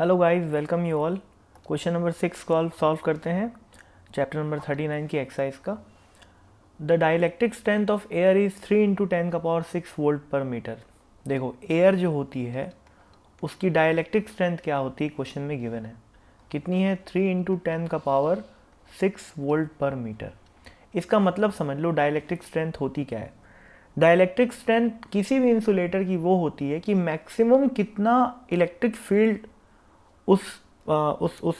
hello guys welcome you all question number six को solve करते हैं चैप्टर नंबर थर्टी नाइन की exercise का the dielectric strength of air is three into ten का power six volt per metre देखो air जो होती है उसकी डायलैक्ट्रिक स्ट्रेंथ क्या होती है क्वेश्चन में गिवन है कितनी है थ्री इंटू टेन का power six volt per metre इसका मतलब समझ लो डायलैक्ट्रिक स्ट्रेंथ होती क्या है डायलैक्ट्रिक स्ट्रेंथ किसी भी इंसुलेटर की वो होती है कि मैक्सिमम कितना इलेक्ट्रिक फील्ड उस आ, उस उस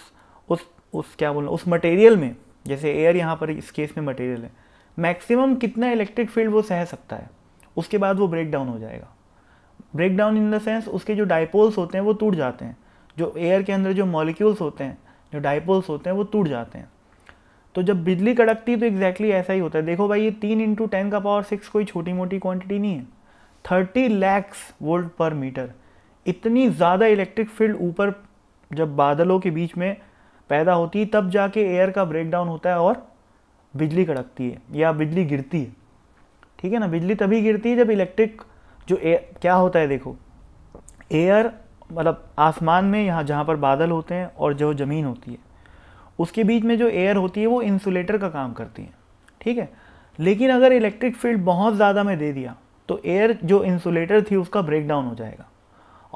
उस उस क्या बोलना उस मटेरियल में जैसे एयर यहाँ पर इस केस में मटेरियल है मैक्सिमम कितना इलेक्ट्रिक फील्ड वो सह सकता है उसके बाद वो ब्रेक डाउन हो जाएगा break down in the sense उसके जो डाइपोल्स होते हैं वो टूट जाते हैं जो एयर के अंदर जो मॉलिक्यूल्स होते हैं जो डाइपोल्स होते हैं वो टूट जाते हैं तो जब बिजली कड़कती तो एग्जैक्टली exactly ऐसा ही होता है देखो भाई ये तीन इंटू टेन का पावर सिक्स कोई छोटी मोटी क्वांटिटी नहीं है thirty lakhs volt per metre इतनी ज़्यादा इलेक्ट्रिक फील्ड ऊपर जब बादलों के बीच में पैदा होती है तब जाके एयर का ब्रेकडाउन होता है और बिजली कड़कती है या बिजली गिरती है ठीक है ना बिजली तभी गिरती है जब इलेक्ट्रिक जो एयर क्या होता है देखो एयर मतलब आसमान में यहाँ जहाँ पर बादल होते हैं और जो ज़मीन होती है उसके बीच में जो एयर होती है वो इंसुलेटर का काम करती है ठीक है लेकिन अगर इलेक्ट्रिक फील्ड बहुत ज़्यादा में दे दिया तो एयर जो इंसुलेटर थी उसका ब्रेकडाउन हो जाएगा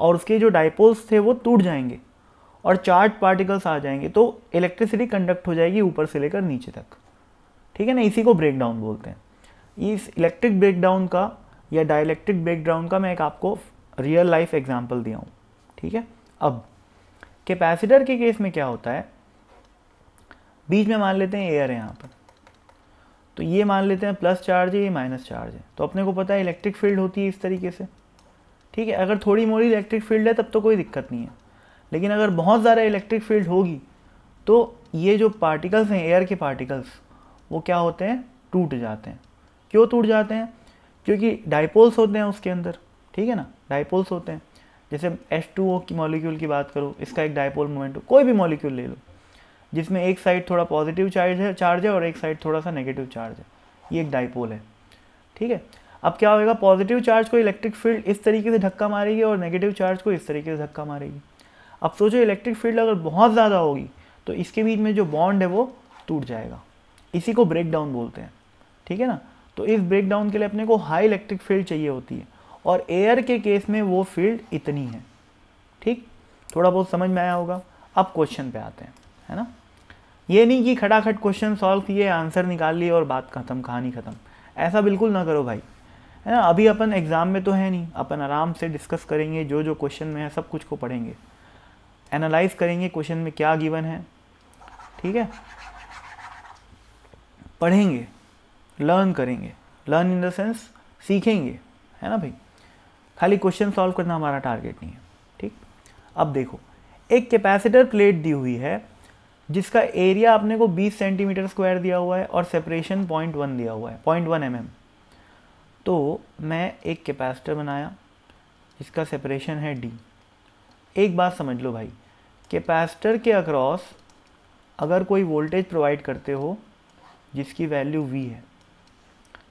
और उसके जो डाइपोल्स थे वो टूट जाएंगे और चार्ज पार्टिकल्स आ जाएंगे तो इलेक्ट्रिसिटी कंडक्ट हो जाएगी ऊपर से लेकर नीचे तक ठीक है ना इसी को ब्रेक डाउन बोलते हैं इस इलेक्ट्रिक ब्रेक डाउन का या डायलैक्ट्रिक ब्रेक डाउन का मैं एक आपको रियल लाइफ एग्जाम्पल दिया हूँ ठीक है अब कैपेसिटर के केस में क्या होता है बीच में मान लेते हैं एयर है यहाँ पर तो ये मान लेते हैं प्लस चार्ज है ये माइनस चार्ज है तो अपने को पता है इलेक्ट्रिक फील्ड होती है इस तरीके से ठीक है अगर थोड़ी मोड़ी इलेक्ट्रिक फील्ड है तब तो कोई दिक्कत नहीं है लेकिन अगर बहुत ज़्यादा इलेक्ट्रिक फील्ड होगी तो ये जो पार्टिकल्स हैं एयर के पार्टिकल्स वो क्या होते हैं टूट जाते हैं क्यों टूट जाते हैं क्योंकि डाइपोल्स होते हैं उसके अंदर ठीक है ना डाइपोल्स होते हैं जैसे टू ओ की मॉलिक्यूल की बात करो इसका एक डाइपोल मोमेंट कोई भी मॉलिक्यूल ले लो जिसमें एक साइड थोड़ा पॉजिटिव चार्ज है चार्ज है और एक साइड थोड़ा सा नेगेटिव चार्ज है ये एक डाइपोल है ठीक है अब क्या होगा पॉजिटिव चार्ज को इलेक्ट्रिक फील्ड इस तरीके से धक्का मारेगी और नेगेटिव चार्ज को इस तरीके से धक्का मारेगी अब सोचो इलेक्ट्रिक फील्ड अगर बहुत ज़्यादा होगी तो इसके बीच में जो बॉन्ड है वो टूट जाएगा इसी को ब्रेक डाउन बोलते हैं ठीक है ना तो इस ब्रेक डाउन के लिए अपने को हाई इलेक्ट्रिक फील्ड चाहिए होती है और एयर के केस में वो फील्ड इतनी है ठीक थोड़ा बहुत समझ में आया होगा अब क्वेश्चन पे आते हैं है ना ये नहीं कि खटाखट क्वेश्चन सॉल्व किए आंसर निकाल लिए और बात खत्म कहानी ख़त्म ऐसा बिल्कुल ना करो भाई है ना अभी अपन एग्ज़ाम में तो है नहीं अपन आराम से डिस्कस करेंगे जो जो क्वेश्चन में है सब कुछ को पढ़ेंगे एनालाइज करेंगे क्वेश्चन में क्या गिवन है ठीक है पढ़ेंगे लर्न करेंगे लर्न इन द सेंस सीखेंगे है ना भाई खाली क्वेश्चन सॉल्व करना हमारा टारगेट नहीं है ठीक अब देखो एक कैपेसिटर प्लेट दी हुई है जिसका एरिया आपने को 20 सेंटीमीटर स्क्वायर दिया हुआ है और सेपरेशन पॉइंट वन दिया हुआ है पॉइंट वन एम तो मैं एक कैपेसिटर बनाया जिसका सेपरेशन है डी एक बात समझ लो भाई कैपेसिटर के अक्रॉस अगर कोई वोल्टेज प्रोवाइड करते हो जिसकी वैल्यू वी है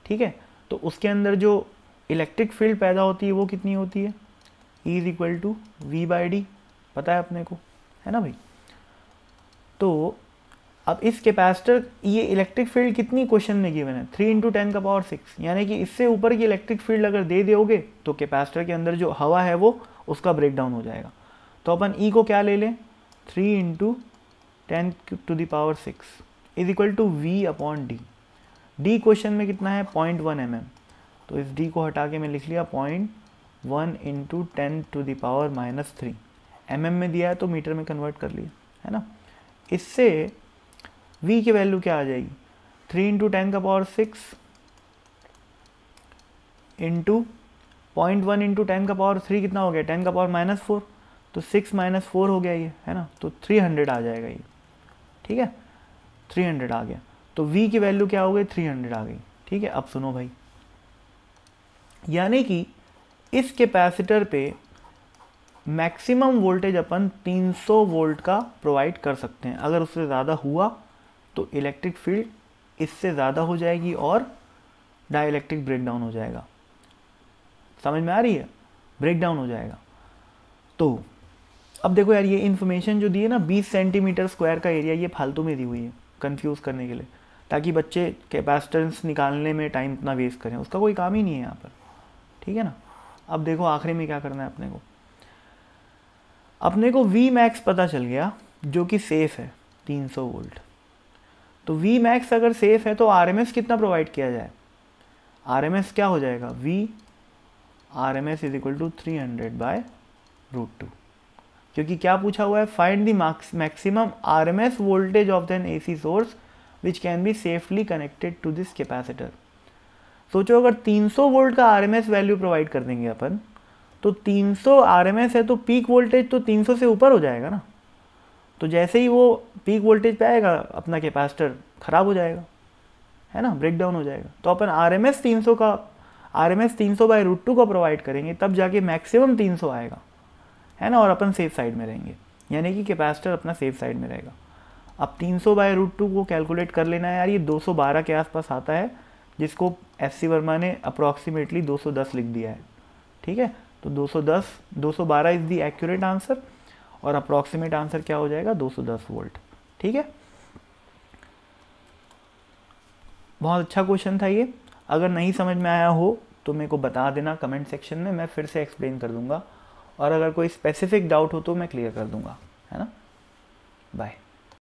ठीक है तो उसके अंदर जो इलेक्ट्रिक फील्ड पैदा होती है वो कितनी होती है E is equal to V by D पता है अपने को है ना भाई तो अब इस कैपेसिटर ये इलेक्ट्रिक फील्ड कितनी क्वेश्चन में गिवन है थ्री इंटू टेन का पावर सिक्स यानी कि इससे ऊपर की इलेक्ट्रिक फील्ड अगर दे दोगे तो कैपेसिटर के अंदर जो हवा है वो उसका ब्रेकडाउन हो जाएगा तो अपन ई e को क्या ले लें three into ten to the power six is equal to V upon D D question में कितना है पॉइंट वन एम एम तो इस डी को हटा के मैं लिख लिया point one into ten to the power minus three M M में दिया है तो मीटर में कन्वर्ट कर लिया है ना इससे वी की वैल्यू क्या आ जाएगी थ्री इंटू टेन का power six into point one into ten का पावर थ्री कितना हो गया टेन का पावर माइनस फोर तो सिक्स माइनस फोर हो गया ये है ना तो थ्री हंड्रेड आ जाएगा ये ठीक है थ्री हंड्रेड आ गया तो वी की वैल्यू क्या हो गई थ्री हंड्रेड आ गई ठीक है अब सुनो भाई यानी कि इस कैपेसिटर पे मैक्सिमम वोल्टेज अपन 300 वोल्ट का प्रोवाइड कर सकते हैं अगर उससे ज़्यादा हुआ तो इलेक्ट्रिक फील्ड इससे ज़्यादा हो जाएगी और डाइलेक्ट्रिक ब्रेकडाउन हो जाएगा समझ में आ रही है ब्रेकडाउन हो जाएगा तो अब देखो यार ये इन्फॉर्मेशन जो दी है ना 20 सेंटीमीटर स्क्वायर का एरिया ये फालतू में दी हुई है कंफ्यूज करने के लिए ताकि बच्चे कैपेसिटेंस निकालने में टाइम इतना वेस्ट करें उसका कोई काम ही नहीं है यहाँ पर ठीक है ना अब देखो आखिरी में क्या करना है अपने को अपने को वी मैक्स पता चल गया जो कि सेफ़ है 300 वोल्ट तो वी मैक्स अगर सेफ़ है तो आर कितना प्रोवाइड किया जाए आर क्या हो जाएगा V R M S is equal to three hundred by root two क्योंकि क्या पूछा हुआ है find the maximum R M S voltage of then A C source which can be safely connected to this capacitor सोचो अगर 300 volt का R M S value provide कर देंगे अपन तो 300 आर एम एस है तो पीक वोल्टेज तो 300 से ऊपर हो जाएगा ना तो जैसे ही वो पीक वोल्टेज पे आएगा अपना कैपेसिटर ख़राब हो जाएगा है ना ब्रेक डाउन हो जाएगा तो अपन आर एम एस तीन का आर एम एस तीन सौ बाई रूट टू का प्रोवाइड करेंगे तब जाके मैक्सिमम सौ आएगा है ना और अपन सेफ साइड में रहेंगे यानी कि कैपेसिटर अपना सेफ साइड में रहेगा अब 300 सौ बाई रूट टू को कैलकुलेट कर लेना है यार ये 212 के आसपास आता है जिसको एस सी वर्मा ने अप्रॉक्सीमेटली 210 लिख दिया है ठीक है तो 210 212 इज़ दी एक्यूरेट आंसर और अप्रॉक्सीमेट आंसर क्या हो जाएगा 210 वोल्ट ठीक है बहुत अच्छा क्वेश्चन था ये अगर नहीं समझ में आया हो तो मेरे को बता देना कमेंट सेक्शन में मैं फिर से एक्सप्लेन कर दूंगा और अगर कोई स्पेसिफिक डाउट हो तो मैं क्लियर कर दूंगा है ना बाय